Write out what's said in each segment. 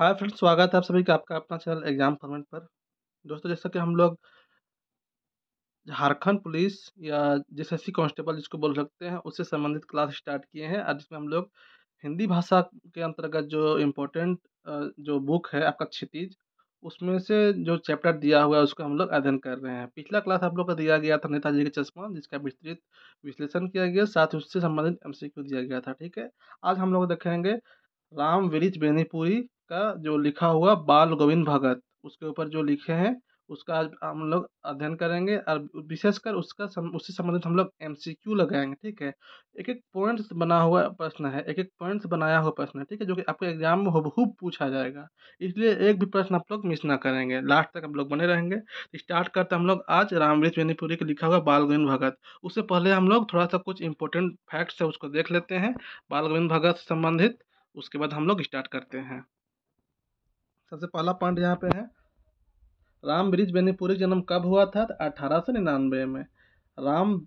Hi friends स्वागत है आप सभी का आपका अपना चैनल एग्जाम फॉर्मेट पर दोस्तों जैसा कि हम लोग झारखंड पुलिस या जिस एस कांस्टेबल जिसको बोल सकते हैं उससे संबंधित क्लास स्टार्ट किए हैं और जिसमें हम लोग हिंदी भाषा के अंतर्गत जो इम्पोर्टेंट जो बुक है आपका क्षितिज उसमें से जो चैप्टर दिया हुआ है उसका हम लोग अध्ययन कर रहे हैं पिछला क्लास आप लोग का दिया गया था नेताजी के चश्मा जिसका विस्तृत विश्लेषण किया गया साथ उससे संबंधित एम दिया गया था ठीक है आज हम लोग देखेंगे राम विरिज बेनीपुरी का जो लिखा हुआ बाल गोविंद भगत उसके ऊपर जो लिखे हैं उसका आज हम लोग अध्ययन करेंगे और विशेषकर उसका सम, उससे संबंधित हम लोग एम सी क्यू लगाएंगे ठीक है एक एक पॉइंट्स बना हुआ प्रश्न है एक एक पॉइंट्स बनाया हुआ प्रश्न है ठीक है जो कि आपके एग्जाम में हूब पूछा जाएगा इसलिए एक भी प्रश्न आप लोग मिस ना करेंगे लास्ट तक हम लोग बने रहेंगे स्टार्ट करते हम लोग आज रामवृत बेनीपुरी के लिखा हुआ बाल गोविंद भगत उससे पहले हम लोग थोड़ा सा कुछ इंपॉर्टेंट फैक्ट्स है उसको देख लेते हैं बाल गोविंद भगत से संबंधित उसके बाद हम लोग स्टार्ट करते हैं सबसे पहला पॉइंट यहाँ पे है राम ब्रिज बेनीपुरी जन्म कब हुआ था तो अठारह सौ निन्यानवे में राम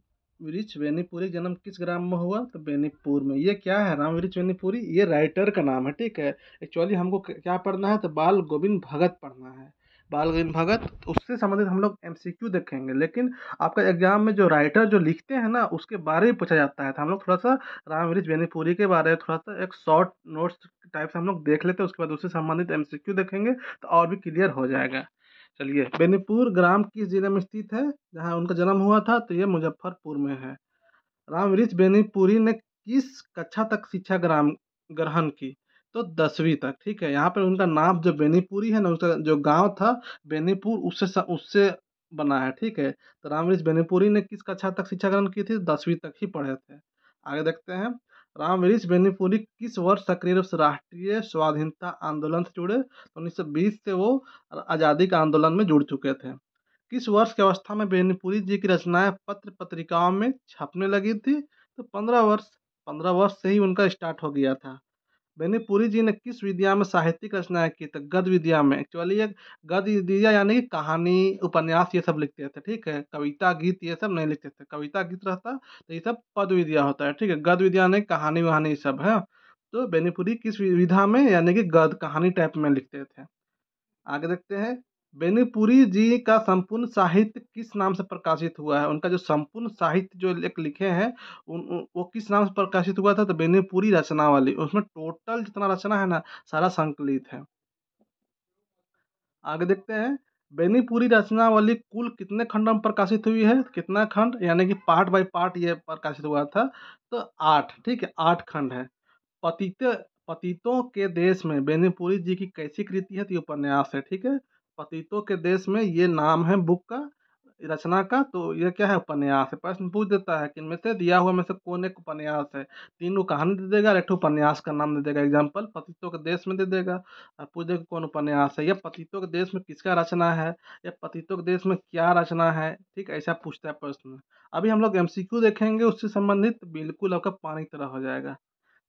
ब्रिज बेनीपुरी जन्म किस ग्राम में हुआ तो बेनीपुर में ये क्या है राम ब्रिज बेनीपुरी ये राइटर का नाम है ठीक है एक्चुअली हमको क्या पढ़ना है तो बाल गोविंद भगत पढ़ना है बाल गिन भगत उससे संबंधित हम लोग एम देखेंगे लेकिन आपका एग्जाम में जो राइटर जो लिखते हैं ना उसके बारे में पूछा जाता है तो हम लोग थोड़ा सा रामवृज बेनीपुरी के बारे में थोड़ा सा एक शॉर्ट नोट्स टाइप से हम लोग देख लेते हैं उसके बाद उससे संबंधित एम देखेंगे तो और भी क्लियर हो जाएगा चलिए बेनीपुर ग्राम किस जिले में स्थित है जहाँ उनका जन्म हुआ था तो ये मुजफ्फरपुर में है रामवृज बेनीपुरी ने किस कक्षा तक शिक्षा ग्राम ग्रहण की तो दसवीं तक ठीक है यहाँ पर उनका नाम जो बेनीपुरी है ना उसका जो गांव था बेनीपुर उससे उससे बना है ठीक है तो रामवीरिश बेनीपुरी ने किस कक्षा अच्छा तक शिक्षा ग्रहण की थी दसवीं तक ही पढ़े थे आगे देखते हैं रामवीरिश बेनीपुरी किस वर्ष सक्रिय रूप से राष्ट्रीय स्वाधीनता आंदोलन से जुड़े तो उन्नीस सौ बीस से वो आज़ादी के आंदोलन में जुड़ चुके थे किस वर्ष की अवस्था में बेनीपुरी जी की रचनाएं पत्र पत्रिकाओं में छपने लगी थी तो पंद्रह वर्ष पंद्रह वर्ष से ही उनका स्टार्ट हो गया था बेनीपुरी जी ने किस विद्या में साहित्यिक रचना की तो गद्य विद्या में एक्चुअली ये गद्य विद्या यानी कि कहानी उपन्यास ये सब लिखते थे ठीक है कविता गीत ये सब नहीं लिखते थे कविता गीत रहता तो ये सब पद विद्या होता है ठीक है गद्य विद्या नहीं कहानी वहानी सब है हाँ? तो बेनीपुरी किस विधा में यानी कि गद्य कहानी टाइप में लिखते थे आगे देखते हैं बेनीपुरी जी का संपूर्ण साहित्य किस नाम से प्रकाशित हुआ है उनका जो संपूर्ण साहित्य जो लेख लिखे हैं उन वो किस नाम से प्रकाशित हुआ था तो बेनीपुरी रचना वाली उसमें टोटल जितना रचना है ना सारा संकलित है आगे देखते हैं बेनीपुरी रचना वाली कुल कितने खंड में प्रकाशित हुई है कितना खंड यानी कि पार्ट बाय पार्ट ये प्रकाशित हुआ था तो आठ ठीक है आठ खंड है पतित पतितों के देश में बेनीपुरी जी की कैसी कृति है तो उपन्यास है ठीक है पतितों के देश में ये नाम है बुक का रचना का तो ये क्या है उपन्यास है प्रश्न पूछ देता है कि इनमें से दिया हुआ में से कौन एक उपन्यास है तीन को कहानी दे देगा एक उपन्यास का नाम दे देगा एग्जाम्पल पतितों के देश में दे देगा और पूछ देगा कौन उपन्यास है या पतितों के देश में किसका रचना है या पतितों के देश में क्या रचना है ठीक ऐसा पूछता है प्रश्न अभी हम लोग एम देखेंगे उससे संबंधित बिल्कुल आपका पानी तरह हो जाएगा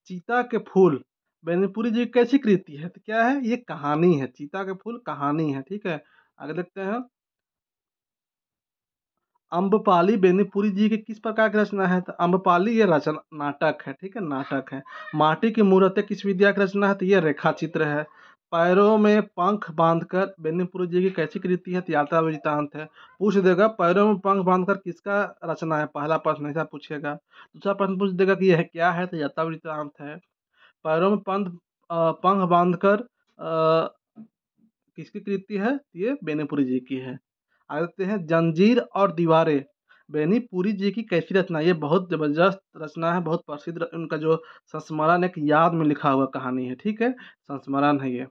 चीता के फूल मैनीपुरी जी कैसी कृति है तो क्या है ये कहानी है चीता के फूल कहानी है ठीक है आगे देखते हैं अम्बपाली बेनीपुरी जी की किस प्रकार की रचना है तो अम्बपाली ये रचना नाटक है ठीक है नाटक है माटी की मूर्त किस विद्या की रचना है तो ये रेखा चित्र है पैरों में पंख बांधकर बेनीपुरी जी की कैसी कृति है तो यात्रा वृतांत है पूछ देगा पैरों में पंख बांधकर किसका रचना है पहला प्रश्न ऐसा पूछेगा दूसरा प्रश्न पूछ देगा कि यह क्या है तो यात्रा वृतांत है पैरों में पंध पंख बांध कर किसकी कृति है ये बेनीपुरी जी की है आगे देखते हैं जंजीर और दीवारें बेनीपुरी जी की कैसी रचना ये बहुत ज़बरदस्त रचना है बहुत प्रसिद्ध उनका जो संस्मरण एक याद में लिखा हुआ कहानी है ठीक है संस्मरण है ये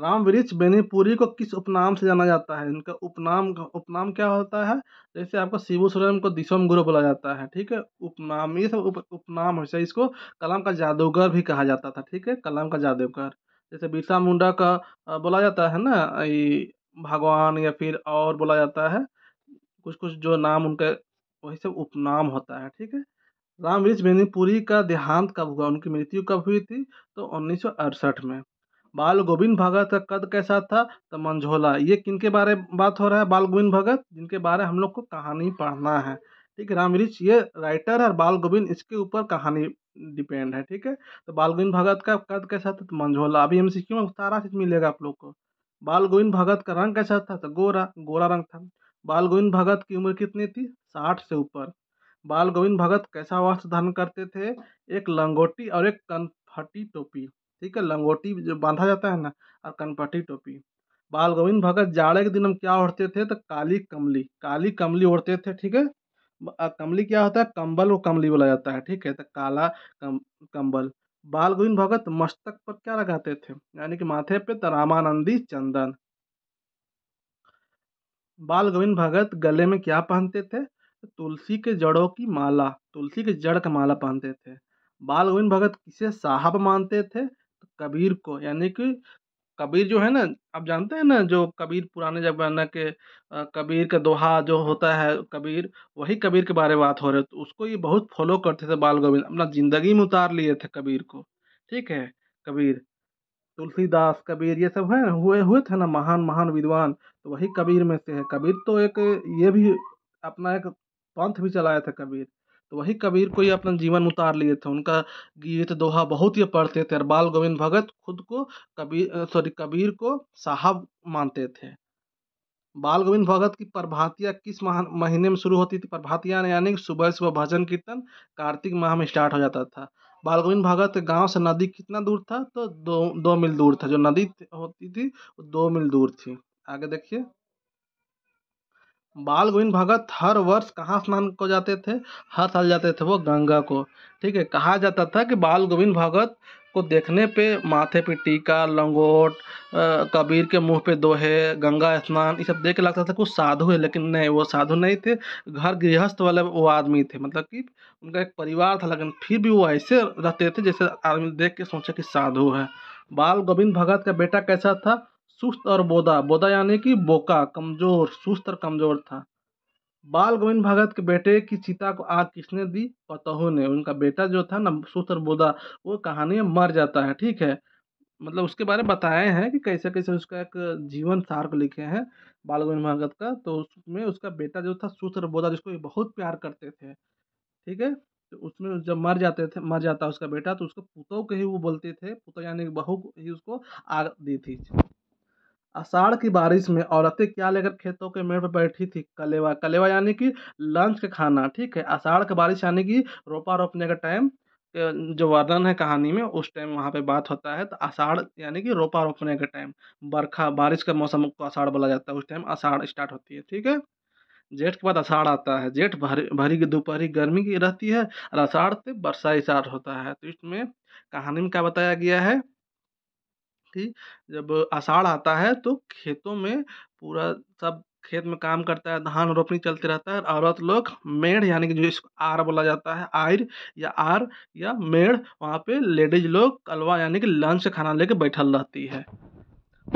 रामवृक्ष बेनीपुरी को किस उपनाम से जाना जाता है इनका उपनाम उपनाम क्या होता है जैसे आपको शिवू सोरेन को दिसम गुरु बोला जाता है ठीक है उपनाम ये सब उप, उपनाम होता है इसको कलाम का जादूगर भी कहा जाता था ठीक है कलाम का जादूगर जैसे बिरसा मुंडा का बोला जाता है ना ये भगवान या फिर और बोला जाता है कुछ कुछ जो नाम उनके वही सब उपनाम होता है ठीक है रामवृक्ष बेनीपुरी का देहांत कब हुआ उनकी मृत्यु कब हुई थी तो उन्नीस में बाल गोविंद भगत का कद कैसा था तो मंझोला ये किन के बारे बात हो रहा है बाल गोविंद भगत जिनके बारे हम लोग को कहानी पढ़ना है ठीक है रामरिच ये राइटर है और बाल गोविंद इसके ऊपर कहानी डिपेंड है ठीक है तो बाल गोविंद भगत का कद कैसा था तो मंझोला अभी एम में सारा चीज़ मिलेगा आप लोग को बाल गोविंद भगत का रंग कैसा था तो गोरा गोरा रंग था बाल गोविंद भगत की उम्र कितनी थी साठ से ऊपर बाल गोविंद भगत कैसा वस्त्र धारण करते थे एक लंगोटी और एक कनफटी टोपी ठीक है लंगोटी जो बांधा जाता है ना और कनपटी टोपी बाल गोविंद भगत जाड़े के दिन हम क्या ओढ़ते थे तो काली कमली काली कमली ओढ़ते थे ठीक है कमली क्या होता है कंबल वो कमली बोला जाता है ठीक है तो काला कम कंबल बाल गोविंद भगत मस्तक पर क्या लगाते थे यानी कि माथे पे तो रामानंदी चंदन बाल गोविंद भगत गले में क्या पहनते थे तुलसी के जड़ों की माला तुलसी के जड़ का माला पहनते थे बाल गोविंद भगत किसे साहब मानते थे कबीर को यानी कि कबीर जो है ना आप जानते हैं ना जो कबीर पुराने ज़माना के कबीर का दोहा जो होता है कबीर वही कबीर के बारे में बात हो रही तो उसको ये बहुत फॉलो करते थे बाल गोविंद अपना ज़िंदगी में उतार लिए थे कबीर को ठीक है कबीर तुलसीदास कबीर ये सब है हुए हुए थे ना महान महान विद्वान तो वही कबीर में से है कबीर तो एक ये भी अपना एक पंथ भी चलाया था कबीर तो वही कबीर को ये अपना जीवन उतार लिए थे उनका गीत दोहा बहुत ही पढ़ते थे और बाल गोविंद भगत खुद को कबीर सॉरी कबीर को साहब मानते थे बाल गोविंद भगत की प्रभातियाँ किस माह महीने में शुरू होती थी प्रभातियाँ यानी सुबह सुबह भजन कीर्तन कार्तिक माह में स्टार्ट हो जाता था बाल गोविंद भगत गांव गाँव से नदी कितना दूर था तो दो दो मील दूर था जो नदी होती थी वो दो मील दूर थी आगे देखिए बाल गोविंद भगत हर वर्ष कहाँ स्नान को जाते थे हर साल जाते थे वो गंगा को ठीक है कहा जाता था कि बाल गोविंद भगत को देखने पे माथे पे टीका लंगोट कबीर के मुंह पे दोहे गंगा स्नान ये सब देख के लगता था कुछ साधु है लेकिन नहीं वो साधु नहीं थे घर गृहस्थ वाले वो आदमी थे मतलब कि उनका एक परिवार था लेकिन फिर भी वो ऐसे रहते थे जैसे आदमी देख के सोचे कि साधु है बाल गोविंद भगत का बेटा कैसा था सुस्त और बोधा बोधा यानी कि बोका कमजोर सुस्त और कमजोर था बाल गोविंद भगत के बेटे की चिता को आग किसने दी पतहु ने उनका बेटा जो था ना सुस्त और बोधा वो कहानी में मर जाता है ठीक है मतलब उसके बारे में बताए हैं कि कैसे कैसे उसका एक जीवन सार को लिखे हैं बाल गोविंद भगत का तो उसमें उसका बेटा जो था सुस्त और बोधा जिसको बहुत प्यार करते थे ठीक है तो उसमें जब मर जाते थे मर जाता उसका बेटा तो उसको पुतो के ही वो बोलते थे पुतो यानी बहू ही उसको आग दी थी आषाढ़ की बारिश में औरतें क्या लेकर खेतों के मेड़ पर बैठी थी कलेवा कलेवा यानी कि लंच का खाना ठीक है आषाढ़ की बारिश यानी कि रोपा रोपने का टाइम जो वर्णन है कहानी में उस टाइम वहाँ पे बात होता है तो आषाढ़ यानी कि रोपा रोपने का टाइम बरखा बारिश का मौसम को आषाढ़ बोला जाता है उस टाइम आषाढ़ स्टार्ट होती है ठीक है जेठ के बाद आषाढ़ आता है जेठ भरी भरी दोपहरी गर्मी की रहती है और आषाढ़ से वर्षा स्टार्ट होता है तो इसमें कहानी में क्या बताया गया है कि जब आषाढ़ आता है तो खेतों में पूरा सब खेत में काम करता है धान रोपनी चलते रहता है औरत लोग मेढ़ यानी कि जो इसको आर बोला जाता है आयर या आर या मेढ़ वहाँ पे लेडीज लोग कलवा यानी कि लंच खाना लेके बैठल रहती है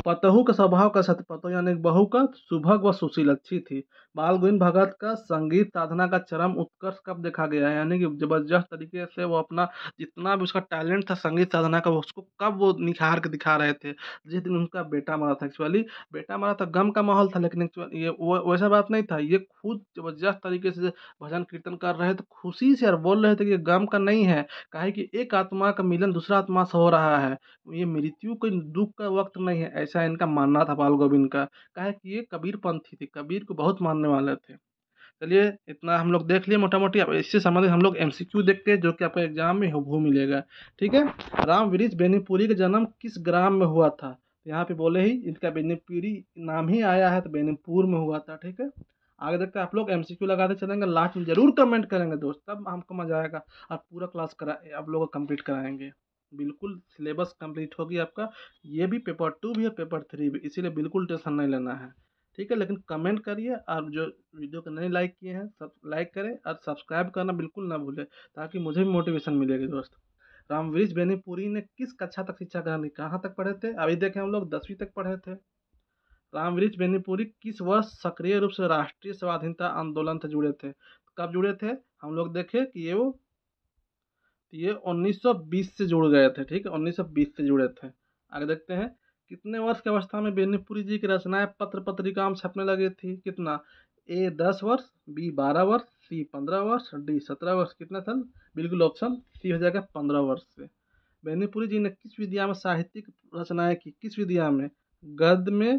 पतहु का स्वभाव का सत्य पतो यानी बहु का सुभग व अच्छी थी बाल गोविंद भगत का संगीत साधना का चरम उत्कर्ष कब देखा गया है यानी कि जबरदस्त तरीके से वो अपना जितना भी उसका टैलेंट था संगीत साधना का उसको कब वो निखार के दिखा रहे थे जिस दिन उनका बेटा मरा था एक्चुअली बेटा मरा था गम का माहौल था लेकिन ये वैसा बात नहीं था ये खुद जबरदस्त तरीके से भजन कीर्तन कर रहे थे खुशी से और बोल रहे थे कि गम का नहीं है कहे कि एक आत्मा का मिलन दूसरा आत्मा से हो रहा है ये मृत्यु कोई दुख का वक्त नहीं है ऐसा इनका मानना था बाल गोविंद का कहा कि ये कबीर पंथी थे कबीर को बहुत मानने वाले थे चलिए इतना हम लोग देख लिए मोटा मोटी अब इससे संबंधित हम लोग एम देखते हैं जो कि आपको एग्जाम में हूबहू मिलेगा ठीक है राम विरिज बेनीपुरी का जन्म किस ग्राम में हुआ था तो यहाँ पे बोले ही इनका बेनीपुरी नाम ही आया है तो बेनीपुर में हुआ था ठीक है आगे देखते हैं आप लोग एमसीक्यू लगाते चलेंगे लास्ट में जरूर कमेंट करेंगे दोस्त तब हमको मजा आएगा और पूरा क्लास करा आप लोग कंप्लीट कराएंगे बिल्कुल सिलेबस कंप्लीट होगी आपका ये भी पेपर टू भी और पेपर थ्री भी इसीलिए बिल्कुल टेंशन नहीं लेना है ठीक है लेकिन कमेंट करिए और जो वीडियो को नहीं लाइक किए हैं सब लाइक करें और सब्सक्राइब करना बिल्कुल ना भूलें ताकि मुझे भी मोटिवेशन मिलेगी दोस्त रामवीर बेनीपुरी ने किस कक्षा तक शिक्षा ग्रहण की कहाँ तक पढ़े थे अभी देखें हम लोग दसवीं तक पढ़े थे रामवीर बेनीपुरी किस वर्ष सक्रिय रूप से राष्ट्रीय स्वाधीनता आंदोलन से जुड़े थे कब जुड़े थे हम लोग देखे कि ये वो तो ये 1920 से जुड़ गए थे ठीक है 1920 से जुड़े थे आगे देखते हैं कितने वर्ष की अवस्था में बेनीपुरी जी की रचनाएं पत्र पत्रिका में छपने लगी थी कितना ए दस वर्ष बी बारह वर्ष सी पंद्रह वर्ष डी सत्रह वर्ष कितना था बिल्कुल ऑप्शन सी हो जाएगा पंद्रह वर्ष से बेनीपुरी जी ने किस विद्या में साहित्यिक रचनाएं की किस विद्या में गद्य में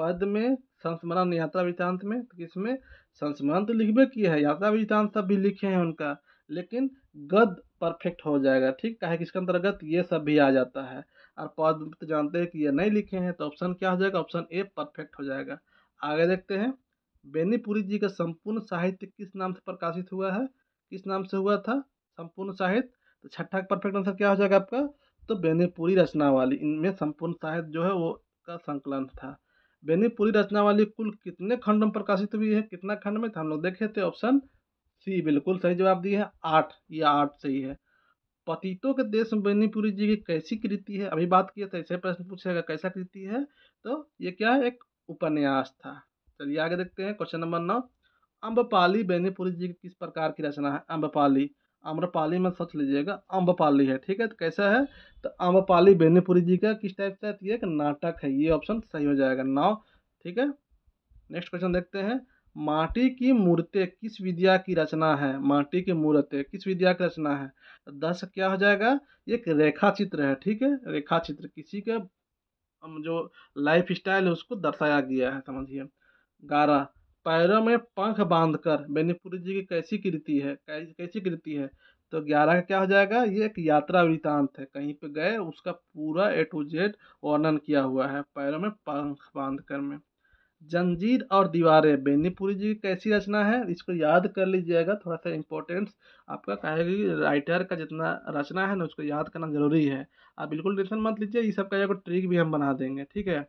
पद में संस्मरण यात्रा वृतांत में तो किसमें संस्मरण तो लिखबे किए है यात्रा वृतांत सब भी लिखे हैं उनका लेकिन गद्य परफेक्ट हो जाएगा ठीक कहे कि इसके अंतर्गत ये सब भी आ जाता है और पद तो जानते हैं कि ये नहीं लिखे हैं तो ऑप्शन क्या हो जाएगा ऑप्शन ए परफेक्ट हो जाएगा आगे देखते हैं बेनीपुरी जी का संपूर्ण साहित्य किस नाम से प्रकाशित हुआ है किस नाम से हुआ था संपूर्ण साहित्य तो छठा का परफेक्ट आंसर क्या हो जाएगा आपका तो बेनीपुरी रचना वाली इनमें संपूर्ण साहित्य जो है वो का संकलन था बेनीपुरी वाली कुल कितने खंड में प्रकाशित हुई है कितना खंड में था तो हम लोग देखे थे ऑप्शन सी बिल्कुल सही जवाब दिए है आठ ये आठ सही है पतितों के देश में बेनीपुरी जी की कैसी कृति है अभी बात किए थे तो ऐसे प्रश्न पूछेगा कैसा कृति है तो ये क्या है एक उपन्यास था चलिए आगे देखते हैं क्वेश्चन नंबर नौ अम्बपाली बेनीपुरी जी की किस प्रकार की रचना है अम्बपाली अम्रपाली में सोच लीजिएगा अम्बपाली है ठीक है तो कैसा है तो अम्बपाली बेनीपुरी जी का किस टाइप का तो एक नाटक है ये ऑप्शन सही हो जाएगा नौ ठीक है नेक्स्ट क्वेश्चन देखते हैं माटी की मूर्तें किस विद्या की रचना है माटी की मूर्तें किस विद्या की रचना है दस क्या हो जाएगा एक रेखा चित्र है ठीक है रेखा चित्र किसी के जो लाइफ स्टाइल है उसको दर्शाया गया है समझिए ग्यारह पैरों में पंख बांधकर बेनीपुरी जी की कैसी कृति है कैसी कृति है तो ग्यारह का क्या हो जाएगा ये एक यात्रा वृतांत है कहीं पे गए उसका पूरा ए टू जेड वर्णन किया हुआ है पैरों में पंख बांधकर में जंजीर और दीवारें बेनीपुरी जी की कैसी रचना है इसको याद कर लीजिएगा थोड़ा सा इंपॉर्टेंस आपका कि राइटर का जितना रचना है ना उसको याद करना ज़रूरी है आप बिल्कुल टेंशन मत लीजिए ये सब का एक ट्रिक भी हम बना देंगे ठीक है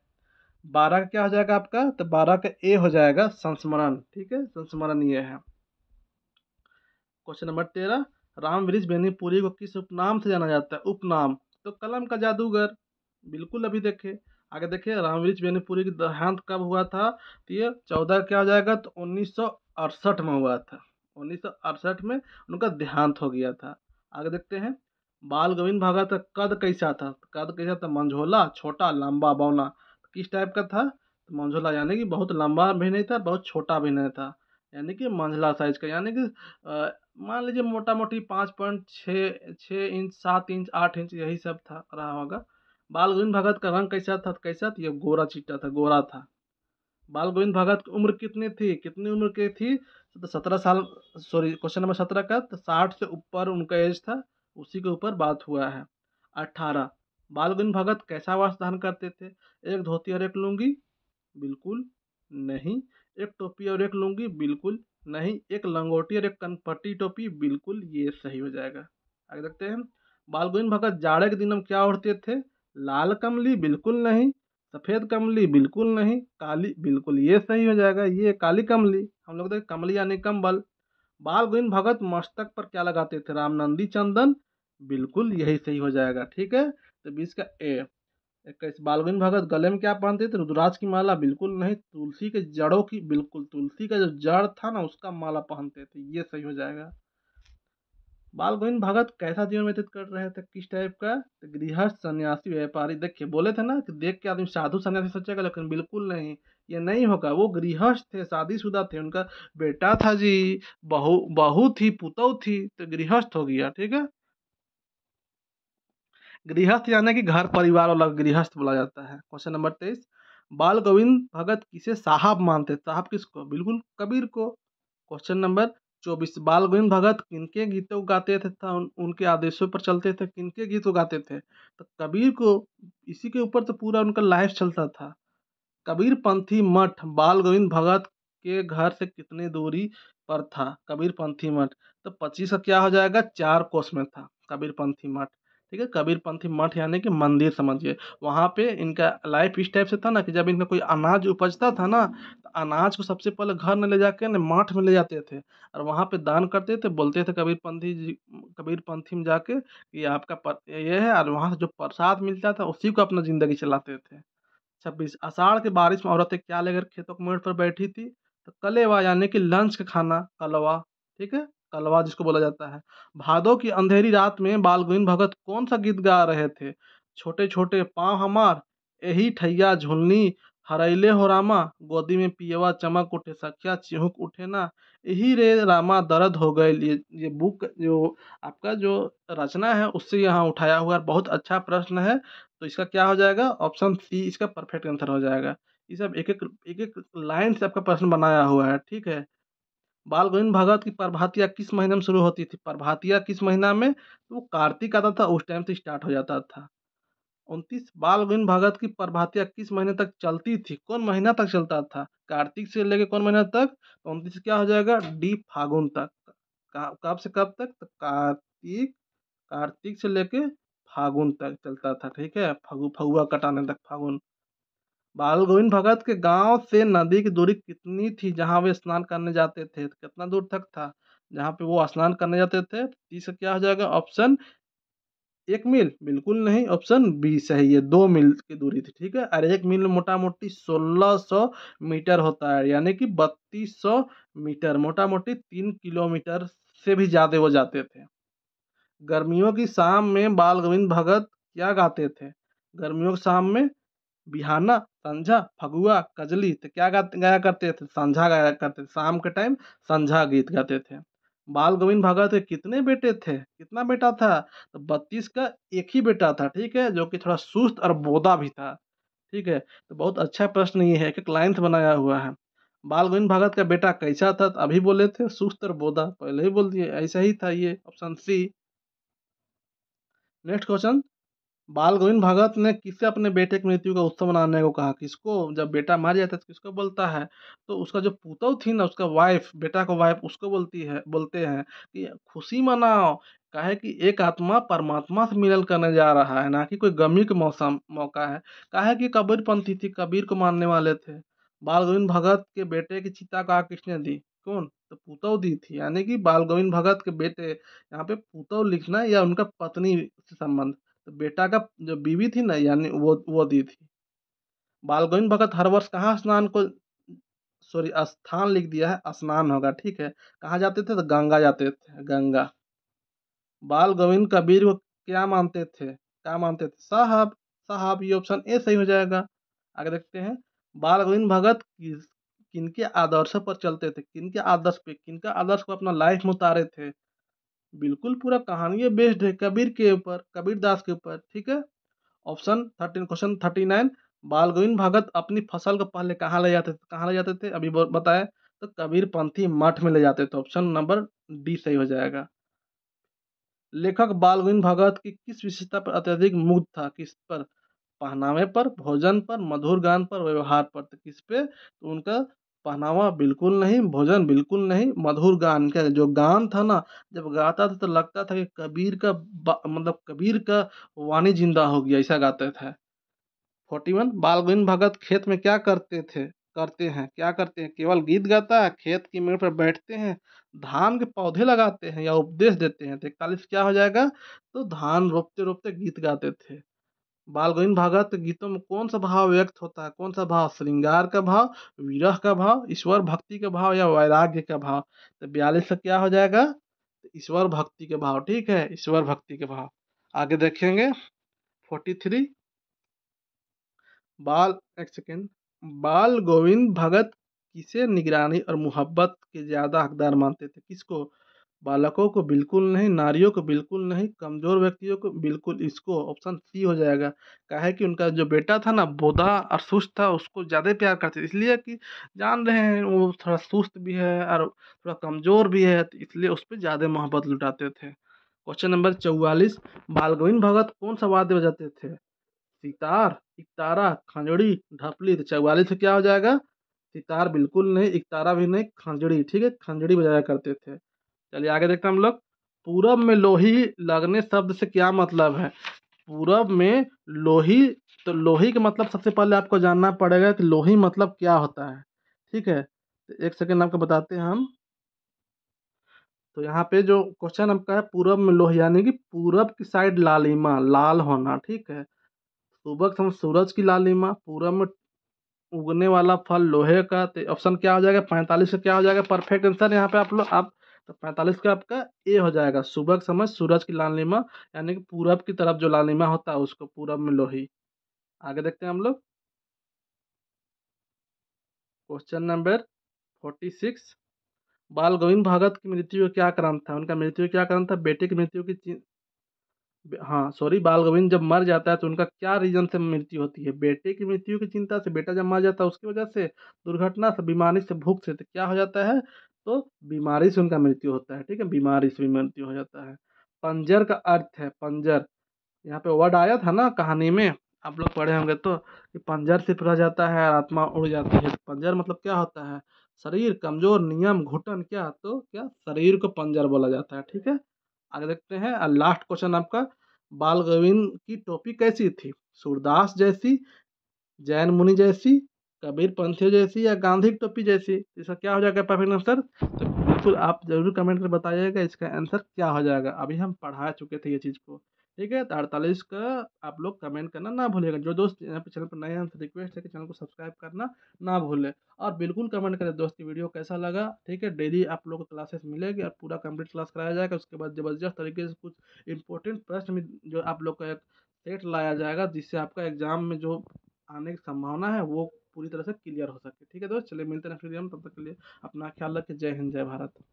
बारह का क्या हो जाएगा आपका तो बारह का ए हो जाएगा संस्मरण ठीक है संस्मरण ये है क्वेश्चन नंबर तेरह वृक्ष बेनीपुरी को किस उपनाम से जाना जाता है उपनाम तो कलम का जादूगर बिल्कुल अभी देखे आगे देखिए रामवृक्ष बेनीपुरी की देहांत कब हुआ था तो ये चौदह क्या हो जाएगा तो उन्नीस में हुआ था उन्नीस में उनका देहांत हो गया था आगे देखते हैं बाल गोविंद भागा था कद कैसा था कद कैसा था मंझोला छोटा लंबा बौना तो किस टाइप का था तो मंझोला यानी कि बहुत लंबा भी नहीं था बहुत छोटा भी नहीं था यानी कि मंझला साइज का यानी कि मान लीजिए मोटा मोटी पाँच पॉइंट छः छः इंच सात इंच आठ इंच यही सब था रहा होगा बाल गोविंद भगत का रंग कैसा था कैसा था यह गोरा चिट्टा था गोरा था बाल गोविंद भगत की उम्र कितनी थी कितनी उम्र की थी तो सत्रह साल सॉरी क्वेश्चन नंबर सत्रह का तो साठ से ऊपर उनका एज था उसी के ऊपर बात हुआ है अट्ठारह बाल गोविंद भगत कैसा वास धारण करते थे एक धोती और एक लूंगी बिल्कुल नहीं एक टोपी और एक लूंगी बिल्कुल नहीं एक लंगोटी और एक कनपट्टी टोपी बिल्कुल ये सही हो जाएगा आगे देखते हैं बाल गोविंद भगत जाड़े के दिन में क्या ओढ़ते थे लाल कमली बिल्कुल नहीं सफ़ेद कमली बिल्कुल नहीं काली बिल्कुल ये सही हो जाएगा ये काली कमली हम लोग देखें कमली यानी कम्बल बाल गोविंद भगत मस्तक पर क्या लगाते थे रामनंदी चंदन बिल्कुल यही सही हो जाएगा ठीक है तो बीस का ए इक्कीस बालगुन भगत गले में क्या पहनते थे रुद्राज की माला बिल्कुल नहीं तुलसी के जड़ों की बिल्कुल तुलसी का जो जड़ था ना उसका माला पहनते थे ये सही हो जाएगा बाल गोविंद भगत कैसा जीवन व्यतीत कर रहे थे किस टाइप का तो गृहस्थ सन्यासी व्यापारी देखिए बोले थे ना कि देख के आदमी साधु सन्यासी सोचेगा लेकिन बिल्कुल नहीं ये नहीं होगा वो गृहस्थ थे शादीशुदा थे उनका बेटा था जी बहु बहू थी पुतौ थी तो गृहस्थ हो गया ठीक है गृहस्थ यानी कि घर परिवार वाला गृहस्थ बोला जाता है क्वेश्चन नंबर तेईस बाल गोविंद भगत किसे साहब मानते साहब किसको बिल्कुल कबीर को क्वेश्चन नंबर चौबीस बाल गोविंद भगत किनके गीतों को गाते थे तथा उन, उनके आदेशों पर चलते थे किनके गीत को गाते थे तो कबीर को इसी के ऊपर तो पूरा उनका लाइफ चलता था कबीर पंथी मठ बाल गोविंद भगत के घर से कितने दूरी पर था कबीर पंथी मठ तो पच्चीस का क्या हो जाएगा चार कोस में था कबीर पंथी मठ ठीक है कबीरपंथी मठ यानी कि मंदिर समझिए वहाँ पे इनका लाइफ इस टाइप से था ना कि जब इनका कोई अनाज उपजता था ना तो अनाज को सबसे पहले घर में ले जाके ना मठ में ले जाते थे और वहाँ पे दान करते थे बोलते थे कबीरपंथी जी कबीरपंथी में जाके कि आपका पर, ये है और वहाँ से जो प्रसाद मिलता था उसी को अपना ज़िंदगी चलाते थे छब्बीस आषाढ़ की बारिश में औरतें क्या लेकर खेतों के मेड़ पर बैठी थी तो कलेवा यानी कि लंच का खाना कलवा ठीक है कलवा जिसको बोला जाता है भादों की अंधेरी रात में बालगोविंद भगत कौन सा गीत गा रहे थे छोटे छोटे पाँव हमार यही ठैया झुलनी हरैले हो रामा गोदी में पियवा चमक उठे सखिया चिहुक उठे ना यही रे रामा दर्द हो गए ये ये बुक जो आपका जो रचना है उससे यहाँ उठाया हुआ है बहुत अच्छा प्रश्न है तो इसका क्या हो जाएगा ऑप्शन सी इसका परफेक्ट आंसर हो जाएगा ये सब एक एक एक एक लाइन से आपका प्रश्न बनाया हुआ है ठीक है बाल गोविंद भागवत की प्रभातिया किस महीने में शुरू होती थी प्रभातिया किस महीना में तो वो कार्तिक आता था उस टाइम से स्टार्ट हो जाता था उनतीस बाल गोविंद भगत की प्रभातिया किस महीने तक चलती थी कौन महीना तक चलता था कार्तिक से लेकर कौन महीना तक तो उनतीस क्या हो जाएगा डी फागुन तक कब से कब तक तो कार्तिक कार्तिक से लेके फागुन तक चलता था ठीक है फगु फगुआ कटाने तक फागुन बाल गोविंद भगत के गांव से नदी की दूरी कितनी थी जहां वे स्नान करने जाते थे तो कितना दूर तक था जहां पे वो स्नान करने जाते थे तीस क्या हो जाएगा ऑप्शन एक मील बिल्कुल नहीं ऑप्शन बी सही है दो मील की दूरी थी ठीक है और एक मील मोटा मोटी सोलह सौ मीटर होता है यानी कि बत्तीस सौ मीटर मोटा मोटी तीन किलोमीटर से भी ज़्यादा वो जाते थे गर्मियों की शाम में बाल गोविंद भगत क्या गाते थे गर्मियों की शाम में बिहाना संझा फगुआ कजली तो क्या गाते गाया करते थे संझा गाया करते थे शाम के टाइम संझा गीत गाते थे बाल गोविंद भगत कितने बेटे थे कितना बेटा था तो बत्तीस का एक ही बेटा था ठीक है जो कि थोड़ा सुस्त और बोदा भी था ठीक है तो बहुत अच्छा प्रश्न ये है एक लाइन्थ बनाया हुआ है बाल गोविंद भगत का बेटा कैसा था तो अभी बोले थे सुस्त और बोदा पहले ही बोल दिए ऐसा ही था ये ऑप्शन सी नेक्स्ट क्वेश्चन बाल गोविंद भगत ने किसे अपने बेटे की मृत्यु का उत्सव मनाने को कहा किसको जब बेटा मार जाता है तो किसको बोलता है तो उसका जो पुतौ थी ना उसका वाइफ बेटा को वाइफ उसको बोलती है बोलते हैं कि खुशी मनाओ कहे कि एक आत्मा परमात्मा से मिलन करने जा रहा है ना कि कोई गमी का मौसम मौका है कहे कि कबीर पंथी थी कबीर को मानने वाले थे बाल गोविंद भगत के बेटे की चिता कहा किसने दी कौन तो पुतौ दी थी यानी कि बाल गोविंद भगत के बेटे यहाँ पे पुतौ लिखना या उनका पत्नी से संबंध तो बेटा का जो बीवी थी ना यानी वो वो दी थी बाल गोविंद भगत हर वर्ष कहाँ स्नान को सॉरी स्थान लिख दिया है स्नान होगा ठीक है कहाँ जाते थे तो गंगा जाते थे गंगा बाल गोविंद कबीर को क्या मानते थे क्या मानते थे साहब साहब ये ऑप्शन ए सही हो जाएगा आगे देखते हैं बाल गोविंद भगत किनके आदर्श पर चलते थे किनके आदर्श पे किनका आदर्श को अपना लाइफ में उतारे थे बिल्कुल पूरा कहानी बेस्ड है कबीर के ऊपर कबीर दास के ऊपर ठीक है option thirteen question thirty nine Bal Govind भगत अपनी फसल को पहले कहाँ ले जाते थे कहाँ ले जाते थे अभी बताया तो कबीर पंथी मठ में ले जाते थे ऑप्शन नंबर डी सही हो जाएगा लेखक बाल गोविंद भगत की किस विशेषता पर अत्यधिक मुग्ध था किस पर पहनावे पर भोजन पर मधुर गान पर व्यवहार पर तो किस पे तो उनका पहनावा बिल्कुल नहीं भोजन बिल्कुल नहीं मधुर गान का जो गान था ना जब गाता था तो लगता था कि कबीर का मतलब कबीर का वाणी जिंदा हो गया ऐसा गाते थे फोर्टी वन बाल गोविंद भगत खेत में क्या करते थे करते हैं क्या करते हैं केवल गीत गाता है खेत की मेड़ पर बैठते हैं धान के पौधे लगाते हैं या उपदेश देते हैं तो इकतालीस क्या हो जाएगा तो धान रोपते रोपते गीत गाते थे बालगोविंद भागवत गीतों में कौन सा भाव व्यक्त होता है कौन सा भाव श्रृंगार का भाव विरह का भाव ईश्वर भक्ति का भाव या वैराग्य का भाव तो बयालीस से क्या हो जाएगा तो ईश्वर भक्ति के भाव ठीक है ईश्वर भक्ति के भाव आगे देखेंगे फोर्टी थ्री बाल एक सेकेंड बाल गोविंद भगत किसे निगरानी और मुहब्बत के ज़्यादा हकदार मानते थे किसको बालकों को बिल्कुल नहीं नारियों को बिल्कुल नहीं कमज़ोर व्यक्तियों को बिल्कुल इसको ऑप्शन सी हो जाएगा कहे कि उनका जो बेटा था ना बोधा और सुस्त था उसको ज़्यादा प्यार करते थे इसलिए कि जान रहे हैं वो थोड़ा सुस्त भी है और थोड़ा कमज़ोर भी है तो इसलिए उस पर ज़्यादा मोहब्बत लुटाते थे क्वेश्चन नंबर चौवालीस बाल गोविंद भगत कौन सा वाद्य बजाते थे सितार इकतारा खंजड़ी ढपली तो चौवालीस क्या हो जाएगा सितार बिल्कुल नहीं इकतारा भी नहीं खंजड़ी ठीक है खंजड़ी बजाया करते थे चलिए आगे देखते हैं हम लोग पूरब में लोही लगने शब्द से क्या मतलब है पूरब में लोही तो लोही का मतलब सबसे पहले आपको जानना पड़ेगा कि लोही मतलब क्या होता है ठीक है तो एक सेकेंड आपको बताते हैं हम तो यहाँ पे जो क्वेश्चन आपका है पूरब में लोही यानी कि पूरब की साइड लालिमा लाल होना ठीक है सुबह हम सूरज की लालिमा पूरब में उगने वाला फल लोहे का तो ऑप्शन क्या हो जाएगा पैंतालीस का क्या हो जाएगा परफेक्ट आंसर यहाँ पे आप लोग आप तो पैंतालीस का आपका ए हो जाएगा सुबह के समय सूरज की लालिमा यानी कि पूरब की तरफ जो लालिमा होता है उसको पूरब में लोही आगे देखते हैं हम लोग क्वेश्चन नंबर फोर्टी सिक्स बाल गोविंद भगत की मृत्यु का क्या क्रम था उनका मृत्यु क्या क्रम था बेटे की मृत्यु की हाँ सॉरी बाल गोविंद जब मर जाता है तो उनका क्या रीजन से मृत्यु होती है बेटे की मृत्यु की चिंता से बेटा जब मर जाता है उसकी वजह से दुर्घटना से बीमारी से भूख से तो क्या हो जाता है तो बीमारी से उनका मृत्यु होता है ठीक है बीमारी से भी मृत्यु हो जाता है पंजर का अर्थ है पंजर यहाँ पे वर्ड आया था ना कहानी में आप लोग पढ़े होंगे तो कि पंजर से रह जाता है और आत्मा उड़ जाती है पंजर मतलब क्या होता है शरीर कमजोर नियम घुटन क्या तो क्या शरीर को पंजर बोला जाता है ठीक है आगे देखते हैं और लास्ट क्वेश्चन आपका बाल गोविंद की टोपी कैसी थी सूरदास जैसी जैन मुनि जैसी कबीर पंथी जैसी या गांधी टोपी जैसी इसका क्या हो जाएगा परफेक्ट आंसर तो बिल्कुल आप जरूर कमेंट कर बताइएगा इसका आंसर क्या हो जाएगा अभी हम पढ़ा चुके थे ये चीज़ को ठीक है तो अड़तालीस का आप लोग कमेंट करना ना भूलेगा जो दोस्त यहाँ पे चैनल पर नए हैं तो रिक्वेस्ट है कि चैनल को सब्सक्राइब करना ना भूले और बिल्कुल कमेंट करें दोस्त की वीडियो कैसा लगा ठीक है डेली आप लोग को क्लासेस मिलेगी और पूरा कंप्लीट क्लास कराया जाएगा उसके बाद जबरदस्त तरीके से कुछ इंपॉर्टेंट प्रश्न जो आप लोग का एक सेट लाया जाएगा जिससे आपका एग्जाम में जो आने की संभावना है वो पूरी तरह से क्लियर हो सके ठीक है दोस्त चलिए मिलते हैं नेक्स्ट वीडियो में तब तक के लिए अपना ख्याल रखें जय हिंद जय भारत